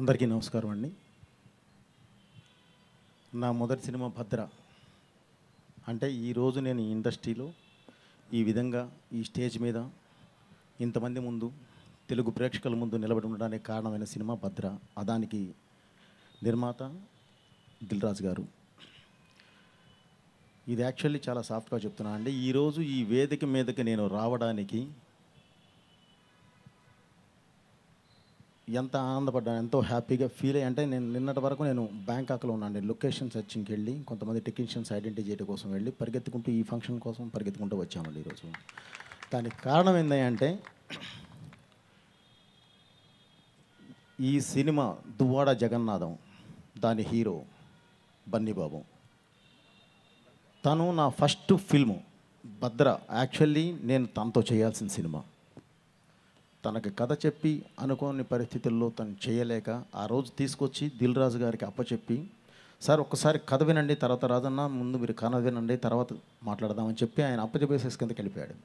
అందరికీ నమస్కారం అండి నా మొదటి సినిమా భద్ర అంటే ఈరోజు నేను ఇండస్ట్రీలో ఈ విధంగా ఈ స్టేజ్ మీద ఇంతమంది ముందు తెలుగు ప్రేక్షకుల ముందు నిలబడి ఉండడానికి కారణమైన సినిమా భద్ర అదానికి నిర్మాత దిల్రాజ్ గారు ఇది యాక్చువల్లీ చాలా సాఫ్ట్గా చెప్తున్నా అండి ఈరోజు ఈ వేదిక మీదకి నేను రావడానికి ఎంత ఆనందపడ్డాను ఎంతో హ్యాపీగా ఫీల్ అయ్యి అంటే నేను నిన్నటి వరకు నేను బ్యాంకాక్లో ఉన్నాను లొకేషన్ సెర్చింగ్కి వెళ్ళి కొంతమంది టెక్నీషియన్స్ ఐడెంటిటీ చేయడం కోసం వెళ్ళి పరిగెత్తుకుంటూ ఈ ఫంక్షన్ కోసం పరిగెత్తుకుంటూ వచ్చామండి ఈరోజు దానికి కారణం ఏంటంటే ఈ సినిమా దువ్వాడ జగన్నాథం దాని హీరో బన్నీబాబు తను నా ఫస్ట్ ఫిల్ము భద్ర యాక్చువల్లీ నేను తనతో చేయాల్సిన సినిమా తనకు కథ చెప్పి అనుకోని పరిస్థితుల్లో తను చేయలేక ఆ రోజు తీసుకొచ్చి దిల్ రాజు గారికి అప్పచెప్పి సార్ ఒక్కసారి కథ వినండి తర్వాత రాజన్న ముందు మీరు కథ వినండి తర్వాత మాట్లాడదామని చెప్పి ఆయన అప్పచెప్పేసేసి కిందకి వెళ్ళిపోయాడు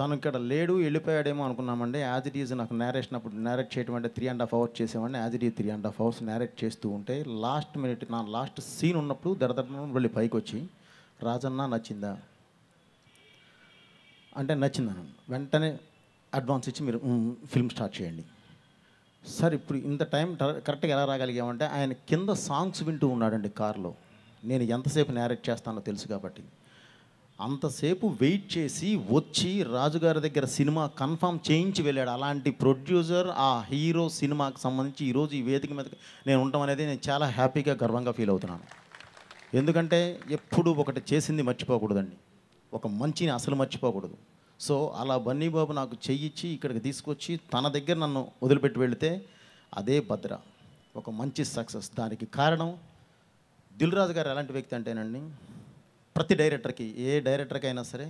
తను ఇక్కడ లేడు వెళ్ళిపోయాడేమో అనుకున్నామండి యాజ్ ఇట్ ఈజ్ నాకు నేరేషన్ అప్పుడు నేరేట్ చేయడం అంటే త్రీ అండ్ హాఫ్ అవర్స్ చేసేవాడిని as it is three and half hours narrate చేస్తూ ఉంటే లాస్ట్ మినిట్ నా లాస్ట్ సీన్ ఉన్నప్పుడు దడదడం వెళ్ళి పైకి వచ్చి రాజన్న నచ్చిందా అంటే నచ్చిందను వెంటనే అడ్వాన్స్ ఇచ్చి మీరు ఫిల్మ్ స్టార్ట్ చేయండి సార్ ఇప్పుడు ఇంత టైం కరెక్ట్గా ఎలా రాగలిగామంటే ఆయన కింద సాంగ్స్ వింటూ ఉన్నాడండి కారులో నేను ఎంతసేపు నేరేట్ చేస్తానో తెలుసు కాబట్టి అంతసేపు వెయిట్ చేసి వచ్చి రాజుగారి దగ్గర సినిమా కన్ఫామ్ చేయించి వెళ్ళాడు అలాంటి ప్రొడ్యూసర్ ఆ హీరో సినిమాకి సంబంధించి ఈరోజు ఈ వేదిక మీద నేను ఉండటం అనేది నేను చాలా హ్యాపీగా గర్వంగా ఫీల్ అవుతున్నాను ఎందుకంటే ఎప్పుడు ఒకటి చేసింది మర్చిపోకూడదండి ఒక మంచిని అసలు మర్చిపోకూడదు సో అలా బన్నీ బాబు నాకు చెయ్యిచ్చి ఇక్కడికి తీసుకొచ్చి తన దగ్గర నన్ను వదిలిపెట్టి వెళితే అదే భద్ర ఒక మంచి సక్సెస్ దానికి కారణం దిల్రాజు గారు ఎలాంటి వ్యక్తి అంటేనండి ప్రతి డైరెక్టర్కి ఏ డైరెక్టర్కి అయినా సరే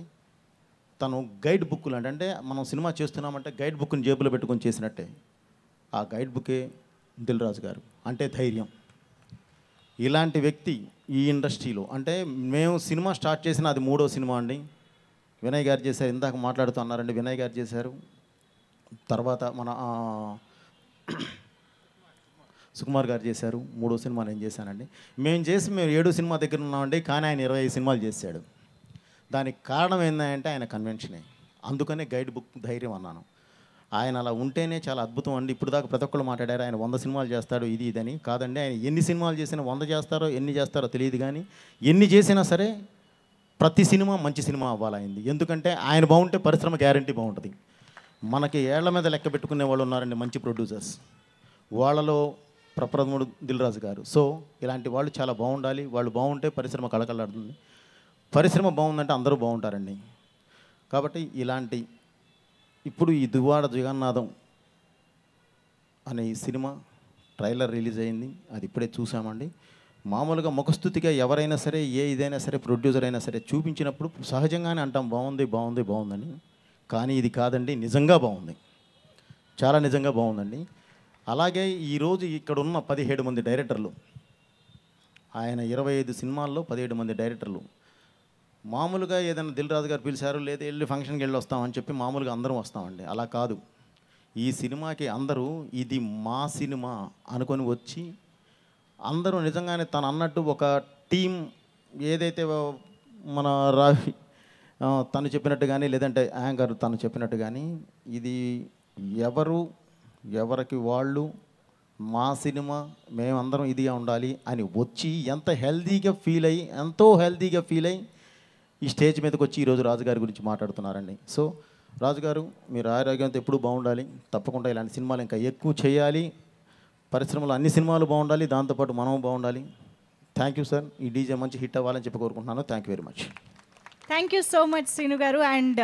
తను గైడ్ బుక్లు అంటే అంటే మనం సినిమా చేస్తున్నామంటే గైడ్ బుక్ని జేబులో పెట్టుకొని చేసినట్టే ఆ గైడ్ బుకే దిల్రాజు గారు అంటే ధైర్యం ఇలాంటి వ్యక్తి ఈ ఇండస్ట్రీలో అంటే మేము సినిమా స్టార్ట్ చేసిన అది మూడో సినిమా అండి వినయ్ గారు చేశారు ఇందాక మాట్లాడుతున్నారండి వినయ్ గారు చేశారు తర్వాత మన సుకుమార్ గారు చేశారు మూడో సినిమా నేను చేశానండి మేము చేసి మేము ఏడు సినిమా దగ్గర ఉన్నామండి కానీ ఆయన ఇరవై సినిమాలు చేశాడు దానికి కారణం ఏంటంటే ఆయన కన్వెన్షనే అందుకనే గైడ్ బుక్ ధైర్యం అన్నాను ఆయన అలా ఉంటేనే చాలా అద్భుతం అండి ఇప్పుడు దాకా ప్రతి ఒక్కళ్ళు మాట్లాడారు ఆయన వంద సినిమాలు చేస్తాడు ఇది ఇదని కాదండి ఆయన ఎన్ని సినిమాలు చేసినా వంద చేస్తారో ఎన్ని చేస్తారో తెలియదు కానీ ఎన్ని చేసినా సరే ప్రతి సినిమా మంచి సినిమా అవ్వాలైంది ఎందుకంటే ఆయన బాగుంటే పరిశ్రమ గ్యారంటీ బాగుంటుంది మనకి ఏళ్ల మీద లెక్క పెట్టుకునే వాళ్ళు ఉన్నారండి మంచి ప్రొడ్యూసర్స్ వాళ్ళలో ప్రప్రథముడు దిల్రాజు గారు సో ఇలాంటి వాళ్ళు చాలా బాగుండాలి వాళ్ళు బాగుంటే పరిశ్రమ కళకళాడుతుంది పరిశ్రమ బాగుందంటే అందరూ బాగుంటారండి కాబట్టి ఇలాంటి ఇప్పుడు ఈ దువాడ జగన్నాథం అనే ఈ సినిమా ట్రైలర్ రిలీజ్ అయింది అది ఇప్పుడే చూసామండి మామూలుగా ముఖస్థుతిగా ఎవరైనా సరే ఏ ఇదైనా సరే ప్రొడ్యూసర్ అయినా సరే చూపించినప్పుడు సహజంగానే అంటాం బాగుంది బాగుంది బాగుందని కానీ ఇది కాదండి నిజంగా బాగుంది చాలా నిజంగా బాగుందండి అలాగే ఈరోజు ఇక్కడ ఉన్న పదిహేడు మంది డైరెక్టర్లు ఆయన ఇరవై ఐదు సినిమాల్లో పదిహేడు మంది డైరెక్టర్లు మామూలుగా ఏదైనా దిల్ రాజు గారు పిలిచారు లేదా వెళ్ళి ఫంక్షన్కి వెళ్ళి వస్తామని చెప్పి మామూలుగా అందరం వస్తామండి అలా కాదు ఈ సినిమాకి అందరూ ఇది మా సినిమా అనుకొని వచ్చి అందరూ నిజంగానే తను అన్నట్టు ఒక టీం ఏదైతే మన రావి తను చెప్పినట్టు కానీ లేదంటే యాంకర్ తను చెప్పినట్టు కానీ ఇది ఎవరు ఎవరికి వాళ్ళు మా సినిమా మేమందరం ఇదిగా ఉండాలి అని వచ్చి ఎంత హెల్దీగా ఫీల్ అయ్యి ఎంతో హెల్దీగా ఫీల్ అయ్యి ఈ స్టేజ్ మీదకి వచ్చి ఈరోజు రాజుగారి గురించి మాట్లాడుతున్నారండి సో రాజుగారు మీరు ఆరోగ్యంతో ఎప్పుడూ బాగుండాలి తప్పకుండా ఇలాంటి సినిమాలు ఇంకా ఎక్కువ చేయాలి పరిశ్రమలో అన్ని సినిమాలు బాగుండాలి దాంతోపాటు మనం బాగుండాలి థ్యాంక్ యూ సార్ ఈ డీజే మంచి హిట్ అవ్వాలని చెప్పి కోరుకుంటున్నాను thank you very much thank you so much Srinu garu and